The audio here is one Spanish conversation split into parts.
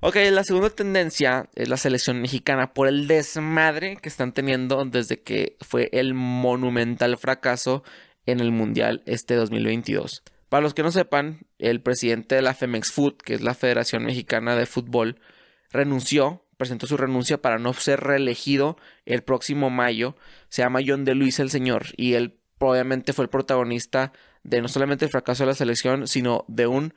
Ok, la segunda tendencia es la selección mexicana por el desmadre que están teniendo desde que fue el monumental fracaso en el Mundial este 2022. Para los que no sepan, el presidente de la Femex Food, que es la Federación Mexicana de Fútbol, renunció, presentó su renuncia para no ser reelegido el próximo mayo. Se llama John de Luis el señor y él probablemente fue el protagonista de no solamente el fracaso de la selección, sino de un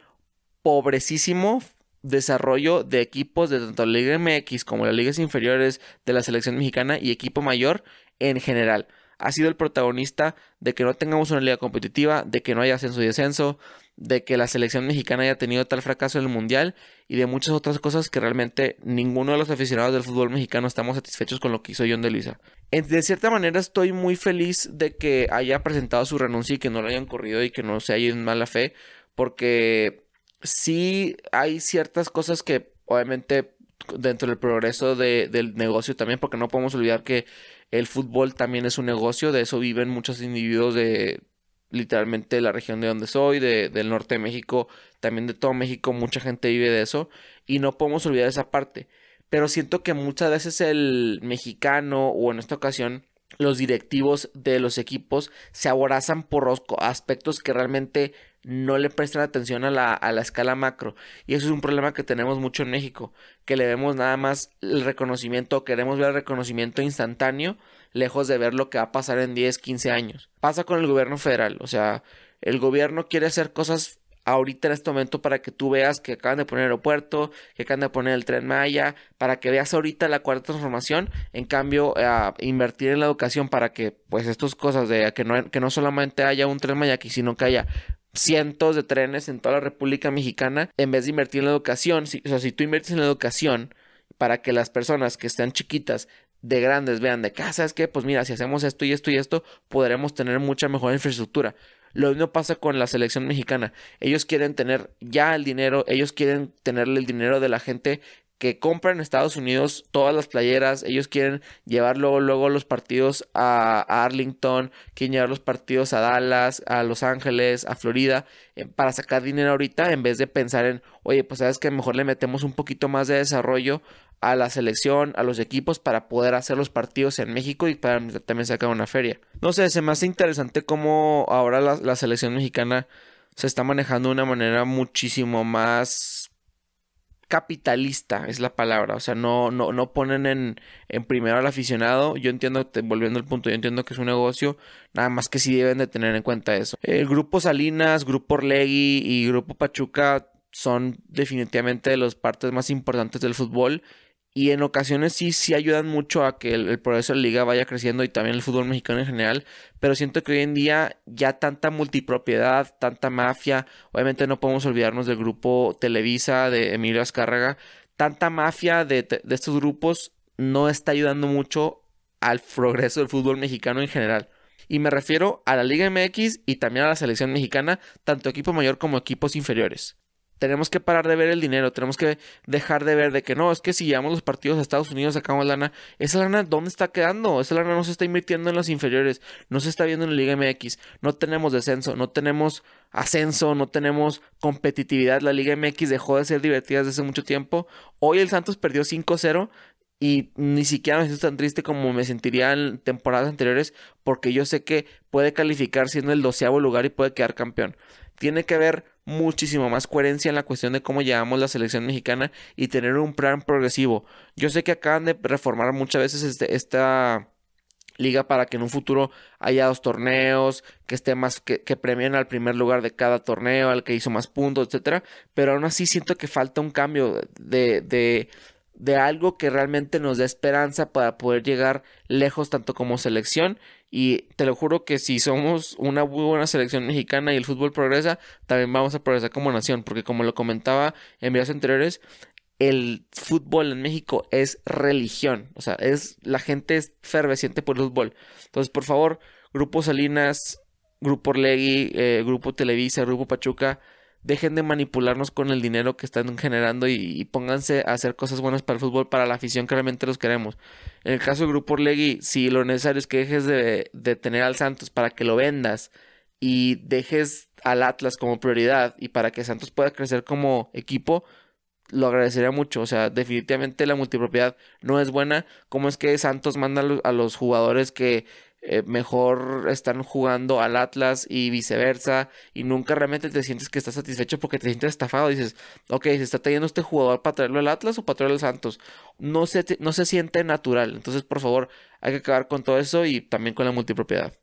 pobrecísimo desarrollo de equipos de tanto la Liga MX como las ligas inferiores de la selección mexicana y equipo mayor en general. Ha sido el protagonista de que no tengamos una liga competitiva, de que no haya ascenso y descenso, de que la selección mexicana haya tenido tal fracaso en el Mundial y de muchas otras cosas que realmente ninguno de los aficionados del fútbol mexicano estamos satisfechos con lo que hizo John de Luisa. De cierta manera estoy muy feliz de que haya presentado su renuncia y que no lo hayan corrido y que no se haya en mala fe porque sí hay ciertas cosas que obviamente dentro del progreso del negocio también, porque no podemos olvidar que el fútbol también es un negocio, de eso viven muchos individuos de literalmente la región de donde soy, de, del norte de México, también de todo México, mucha gente vive de eso y no podemos olvidar esa parte. Pero siento que muchas veces el mexicano o en esta ocasión los directivos de los equipos se aborazan por aspectos que realmente no le prestan atención a la, escala macro. Y eso es un problema que tenemos mucho en México, que le vemos nada más el reconocimiento, queremos ver el reconocimiento instantáneo, lejos de ver lo que va a pasar en 10, 15 años. Pasa con el gobierno federal, o sea, el gobierno quiere hacer cosas ahorita en este momento para que tú veas que acaban de poner el aeropuerto, que acaban de poner el tren Maya, para que veas ahorita la cuarta transformación, en cambio a ah, invertir en la educación para que pues estas cosas de que no, que no solamente haya un tren Maya aquí, sino que haya cientos de trenes en toda la República Mexicana en vez de invertir en la educación. Si, o sea, si tú inviertes en la educación para que las personas que estén chiquitas de grandes vean de casa, es que, ah, pues mira, si hacemos esto y esto y esto, podremos tener mucha mejor infraestructura. Lo mismo pasa con la selección mexicana. Ellos quieren tener ya el dinero, ellos quieren tenerle el dinero de la gente que compran en Estados Unidos todas las playeras, ellos quieren llevar luego, los partidos a, Arlington, quieren llevar los partidos a Dallas, a Los Ángeles, a Florida, eh, para sacar dinero ahorita en vez de pensar en, oye, pues sabes que mejor le metemos un poquito más de desarrollo a la selección, a los equipos para poder hacer los partidos en México y para también sacar una feria. No sé, se me hace interesante cómo ahora la, la selección mexicana se está manejando de una manera muchísimo más capitalista, es la palabra. O sea, no, no, no ponen en, en primero al aficionado. Yo entiendo, volviendo al punto, yo entiendo que es un negocio, nada más que sí deben de tener en cuenta eso. El grupo Salinas, Grupo Orlegui y Grupo Pachuca son definitivamente de las partes más importantes del fútbol y en ocasiones sí, sí ayudan mucho a que el, progreso de la liga vaya creciendo y también el fútbol mexicano en general. Pero siento que hoy en día ya tanta multipropiedad, tanta mafia, obviamente no podemos olvidarnos del grupo Televisa de Emilio Azcárraga, tanta mafia de, de estos grupos no está ayudando mucho al progreso del fútbol mexicano en general. Y me refiero a la Liga MX y también a la selección mexicana, tanto equipo mayor como equipos inferiores. Tenemos que parar de ver el dinero, tenemos que dejar de ver de que no, es que si llevamos los partidos a Estados Unidos, sacamos lana, esa lana ¿dónde está quedando? Esa lana no se está invirtiendo en los inferiores, no se está viendo en la Liga MX, no tenemos descenso, no tenemos ascenso, no tenemos competitividad, la Liga MX dejó de ser divertida desde hace mucho tiempo. Hoy el Santos perdió 5-0 y ni siquiera me siento tan triste como me sentiría en temporadas anteriores porque yo sé que puede calificar siendo el doceavo lugar y puede quedar campeón. Tiene que haber muchísimo más coherencia en la cuestión de cómo llevamos la selección mexicana y tener un plan progresivo. Yo sé que acaban de reformar muchas veces este, esta liga para que en un futuro haya dos torneos, que esté más, que, premien al primer lugar de cada torneo, al que hizo más puntos, etcétera. Pero aún así siento que falta un cambio de de algo que realmente nos da esperanza para poder llegar lejos tanto como selección. Y te lo juro que si somos una muy buena selección mexicana y el fútbol progresa, también vamos a progresar como nación, porque como lo comentaba en videos anteriores, el fútbol en México es religión, o sea, es la gente es ferveciente por el fútbol. Entonces, por favor, Grupo Salinas, Grupo Orlegui, eh, Grupo Televisa, Grupo Pachuca, dejen de manipularnos con el dinero que están generando y, pónganse a hacer cosas buenas para el fútbol, para la afición que realmente los queremos. En el caso del Grupo Orlegui, si lo necesario es que dejes de, de, tener al Santos para que lo vendas y dejes al Atlas como prioridad y para que Santos pueda crecer como equipo, lo agradecería mucho. O sea, definitivamente la multipropiedad no es buena. ¿Cómo es que Santos manda a los jugadores que eh, mejor están jugando al Atlas y viceversa, y nunca realmente te sientes que estás satisfecho porque te sientes estafado. Dices, ok, se está trayendo este jugador para traerlo al Atlas o para traerlo al Santos. No no se siente natural. Entonces, por favor, hay que acabar con todo eso y también con la multipropiedad.